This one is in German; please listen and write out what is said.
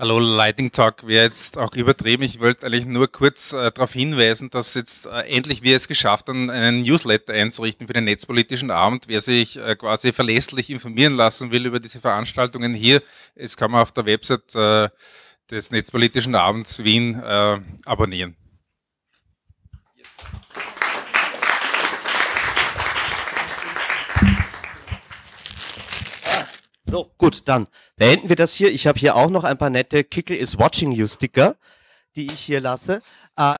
Hallo, Lighting Talk wäre jetzt auch übertrieben. Ich wollte eigentlich nur kurz äh, darauf hinweisen, dass jetzt äh, endlich wir es geschafft haben, einen Newsletter einzurichten für den Netzpolitischen Abend. Wer sich äh, quasi verlässlich informieren lassen will über diese Veranstaltungen hier, es kann man auf der Website äh, des Netzpolitischen Abends Wien äh, abonnieren. So, gut, dann beenden wir das hier. Ich habe hier auch noch ein paar nette Kickle is watching you Sticker, die ich hier lasse. Äh